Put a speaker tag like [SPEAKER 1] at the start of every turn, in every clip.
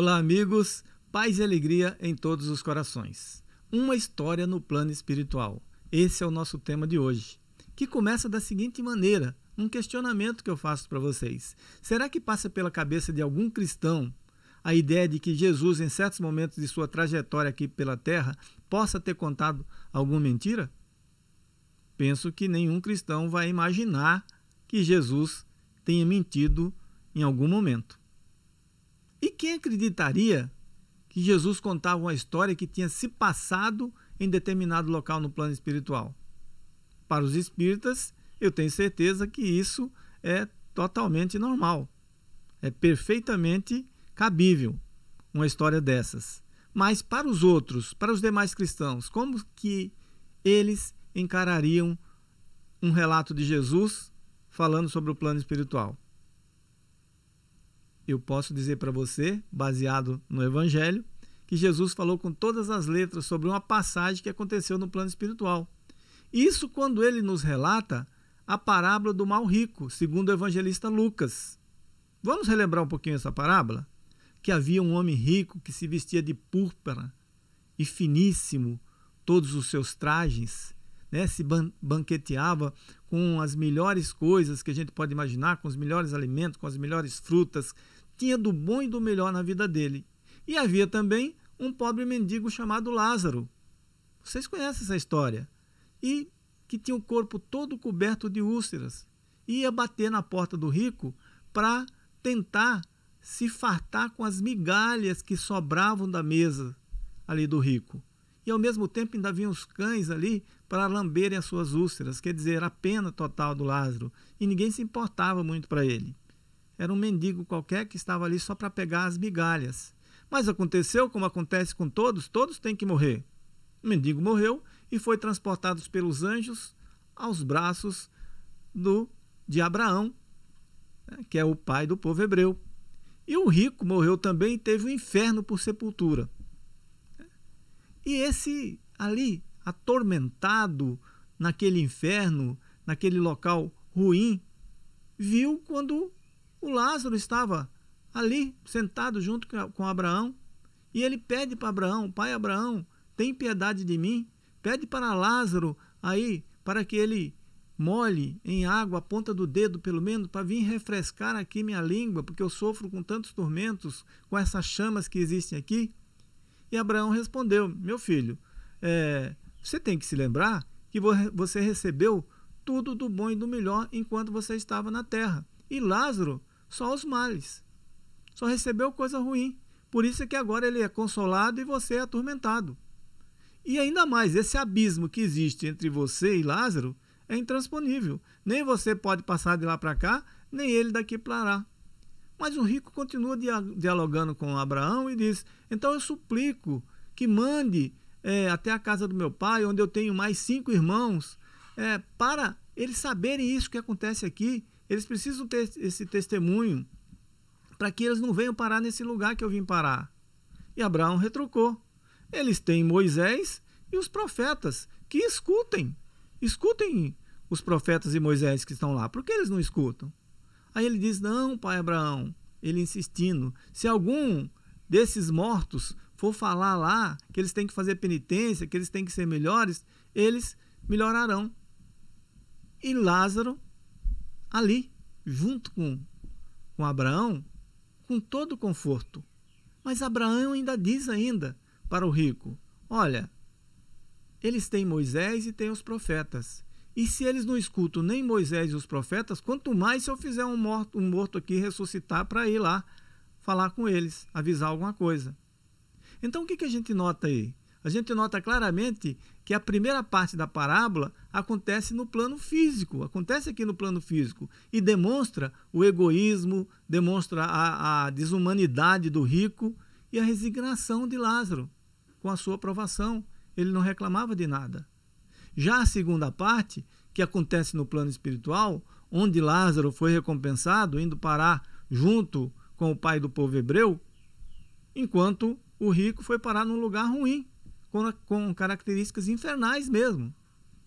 [SPEAKER 1] Olá, amigos. Paz e alegria em todos os corações. Uma história no plano espiritual. Esse é o nosso tema de hoje, que começa da seguinte maneira: um questionamento que eu faço para vocês. Será que passa pela cabeça de algum cristão a ideia de que Jesus, em certos momentos de sua trajetória aqui pela terra, possa ter contado alguma mentira? Penso que nenhum cristão vai imaginar que Jesus tenha mentido em algum momento. E quem acreditaria que Jesus contava uma história que tinha se passado em determinado local no plano espiritual? Para os espíritas, eu tenho certeza que isso é totalmente normal. É perfeitamente cabível uma história dessas. Mas para os outros, para os demais cristãos, como que eles encarariam um relato de Jesus falando sobre o plano espiritual? eu posso dizer para você, baseado no Evangelho, que Jesus falou com todas as letras sobre uma passagem que aconteceu no plano espiritual. Isso quando ele nos relata a parábola do mal rico, segundo o evangelista Lucas. Vamos relembrar um pouquinho essa parábola? Que havia um homem rico que se vestia de púrpura e finíssimo todos os seus trajes, né? se ban banqueteava com as melhores coisas que a gente pode imaginar, com os melhores alimentos, com as melhores frutas, tinha do bom e do melhor na vida dele. E havia também um pobre mendigo chamado Lázaro. Vocês conhecem essa história? E que tinha o corpo todo coberto de úlceras. E Ia bater na porta do rico para tentar se fartar com as migalhas que sobravam da mesa ali do rico. E ao mesmo tempo ainda vinham os cães ali para lamberem as suas úlceras, quer dizer, a pena total do Lázaro. E ninguém se importava muito para ele. Era um mendigo qualquer que estava ali só para pegar as migalhas. Mas aconteceu como acontece com todos, todos têm que morrer. O mendigo morreu e foi transportado pelos anjos aos braços do, de Abraão, né, que é o pai do povo hebreu. E o rico morreu também e teve o um inferno por sepultura. E esse ali, atormentado naquele inferno, naquele local ruim, viu quando o Lázaro estava ali, sentado junto com Abraão, e ele pede para Abraão, pai Abraão, tem piedade de mim? Pede para Lázaro aí, para que ele molhe em água a ponta do dedo, pelo menos, para vir refrescar aqui minha língua, porque eu sofro com tantos tormentos, com essas chamas que existem aqui. E Abraão respondeu: Meu filho, é, você tem que se lembrar que você recebeu tudo do bom e do melhor enquanto você estava na terra. E Lázaro só os males. Só recebeu coisa ruim. Por isso é que agora ele é consolado e você é atormentado. E ainda mais, esse abismo que existe entre você e Lázaro é intransponível. Nem você pode passar de lá para cá, nem ele daqui para lá. Mas o rico continua dialogando com Abraão e diz: Então eu suplico que mande é, até a casa do meu pai, onde eu tenho mais cinco irmãos, é, para eles saberem isso que acontece aqui eles precisam ter esse testemunho para que eles não venham parar nesse lugar que eu vim parar. E Abraão retrucou. Eles têm Moisés e os profetas que escutem. Escutem os profetas e Moisés que estão lá. Por que eles não escutam? Aí ele diz: Não, pai Abraão. Ele insistindo: Se algum desses mortos for falar lá que eles têm que fazer penitência, que eles têm que ser melhores, eles melhorarão. E Lázaro ali, junto com, com Abraão, com todo o conforto. Mas Abraão ainda diz ainda para o rico: Olha, eles têm Moisés e têm os profetas. E se eles não escutam nem Moisés e os profetas, quanto mais se eu fizer um morto, um morto aqui ressuscitar para ir lá falar com eles, avisar alguma coisa. Então o que, que a gente nota aí? a gente nota claramente que a primeira parte da parábola acontece no plano físico, acontece aqui no plano físico e demonstra o egoísmo, demonstra a, a desumanidade do rico e a resignação de Lázaro com a sua provação. Ele não reclamava de nada. Já a segunda parte, que acontece no plano espiritual, onde Lázaro foi recompensado indo parar junto com o pai do povo hebreu, enquanto o rico foi parar num lugar ruim, com, com características infernais mesmo.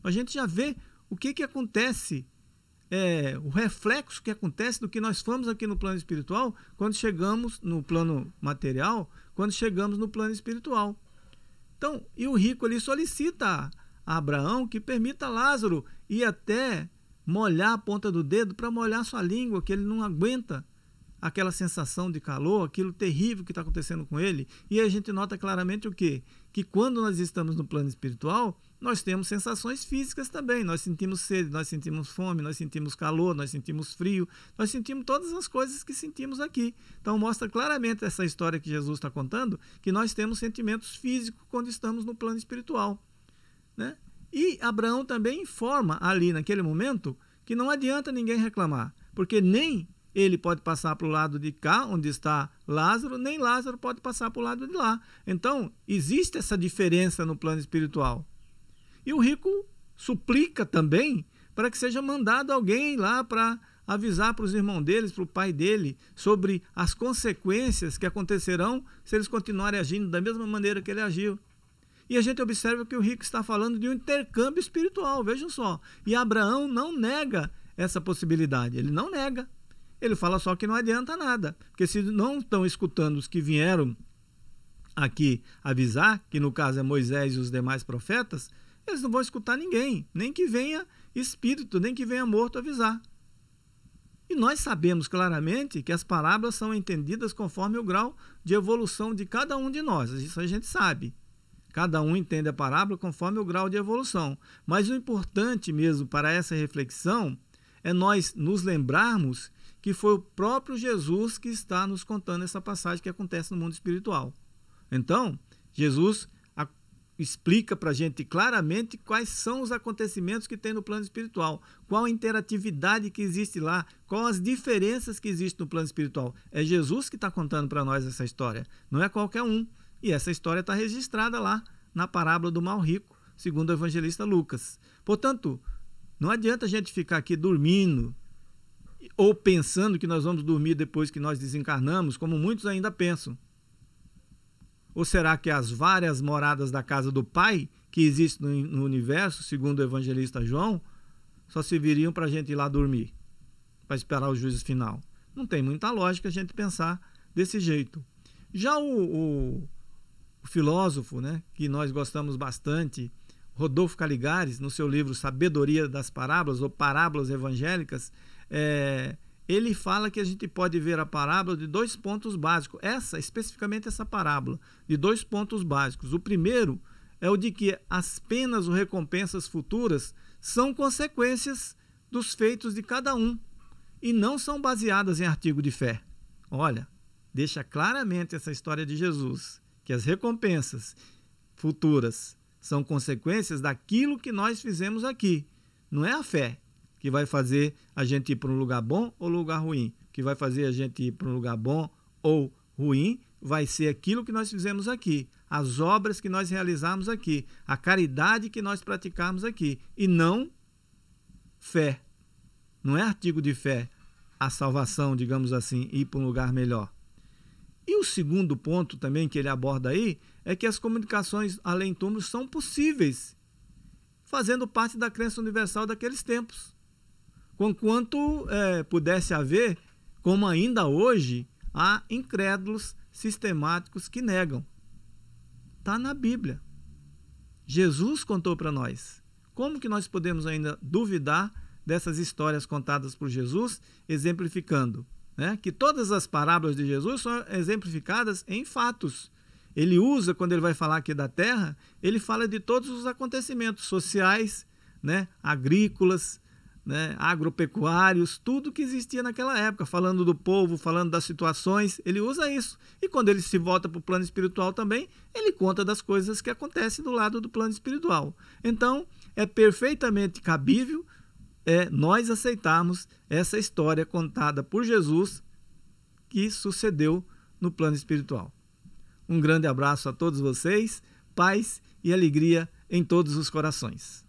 [SPEAKER 1] A gente já vê o que, que acontece, é, o reflexo que acontece do que nós fomos aqui no plano espiritual quando chegamos no plano material, quando chegamos no plano espiritual. Então, e o rico ali solicita a Abraão que permita Lázaro ir até molhar a ponta do dedo para molhar sua língua, que ele não aguenta aquela sensação de calor, aquilo terrível que está acontecendo com ele. E a gente nota claramente o que? que quando nós estamos no plano espiritual, nós temos sensações físicas também. Nós sentimos sede, nós sentimos fome, nós sentimos calor, nós sentimos frio, nós sentimos todas as coisas que sentimos aqui. Então, mostra claramente essa história que Jesus está contando que nós temos sentimentos físicos quando estamos no plano espiritual. Né? E Abraão também informa ali, naquele momento, que não adianta ninguém reclamar, porque nem ele pode passar para o lado de cá, onde está Lázaro, nem Lázaro pode passar para o lado de lá. Então, existe essa diferença no plano espiritual. E o rico suplica também para que seja mandado alguém lá para avisar para os irmãos deles, para o pai dele, sobre as consequências que acontecerão se eles continuarem agindo da mesma maneira que ele agiu. E a gente observa que o rico está falando de um intercâmbio espiritual, vejam só. E Abraão não nega essa possibilidade, ele não nega. Ele fala só que não adianta nada, porque se não estão escutando os que vieram aqui avisar, que no caso é Moisés e os demais profetas, eles não vão escutar ninguém, nem que venha espírito, nem que venha morto avisar. E nós sabemos claramente que as palavras são entendidas conforme o grau de evolução de cada um de nós, isso a gente sabe. Cada um entende a parábola conforme o grau de evolução. Mas o importante mesmo para essa reflexão é nós nos lembrarmos que foi o próprio Jesus que está nos contando essa passagem que acontece no mundo espiritual. Então, Jesus a, explica para a gente claramente quais são os acontecimentos que tem no plano espiritual, qual a interatividade que existe lá, quais as diferenças que existem no plano espiritual. É Jesus que está contando para nós essa história, não é qualquer um. E essa história está registrada lá na parábola do mal rico, segundo o evangelista Lucas. Portanto, não adianta a gente ficar aqui dormindo, ou pensando que nós vamos dormir depois que nós desencarnamos, como muitos ainda pensam. Ou será que as várias moradas da casa do Pai que existem no universo, segundo o evangelista João, só serviriam para a gente ir lá dormir, para esperar o juízo final? Não tem muita lógica a gente pensar desse jeito. Já o, o, o filósofo, né, que nós gostamos bastante, Rodolfo Caligares, no seu livro Sabedoria das Parábolas ou Parábolas Evangélicas, é, ele fala que a gente pode ver a parábola de dois pontos básicos. Essa, especificamente essa parábola, de dois pontos básicos. O primeiro é o de que as penas ou recompensas futuras são consequências dos feitos de cada um e não são baseadas em artigo de fé. Olha, deixa claramente essa história de Jesus, que as recompensas futuras são consequências daquilo que nós fizemos aqui. Não é a fé, que vai fazer a gente ir para um lugar bom ou lugar ruim. O que vai fazer a gente ir para um lugar bom ou ruim vai ser aquilo que nós fizemos aqui, as obras que nós realizarmos aqui, a caridade que nós praticarmos aqui, e não fé. Não é artigo de fé a salvação, digamos assim, ir para um lugar melhor. E o segundo ponto também que ele aborda aí é que as comunicações além túmulos são possíveis, fazendo parte da crença universal daqueles tempos conquanto é, pudesse haver, como ainda hoje, há incrédulos sistemáticos que negam. Está na Bíblia. Jesus contou para nós. Como que nós podemos ainda duvidar dessas histórias contadas por Jesus, exemplificando? Né? Que todas as parábolas de Jesus são exemplificadas em fatos. Ele usa, quando ele vai falar aqui da terra, ele fala de todos os acontecimentos sociais, né? agrícolas, né, agropecuários, tudo que existia naquela época, falando do povo, falando das situações, ele usa isso. E quando ele se volta para o plano espiritual também, ele conta das coisas que acontecem do lado do plano espiritual. Então, é perfeitamente cabível é, nós aceitarmos essa história contada por Jesus que sucedeu no plano espiritual. Um grande abraço a todos vocês, paz e alegria em todos os corações.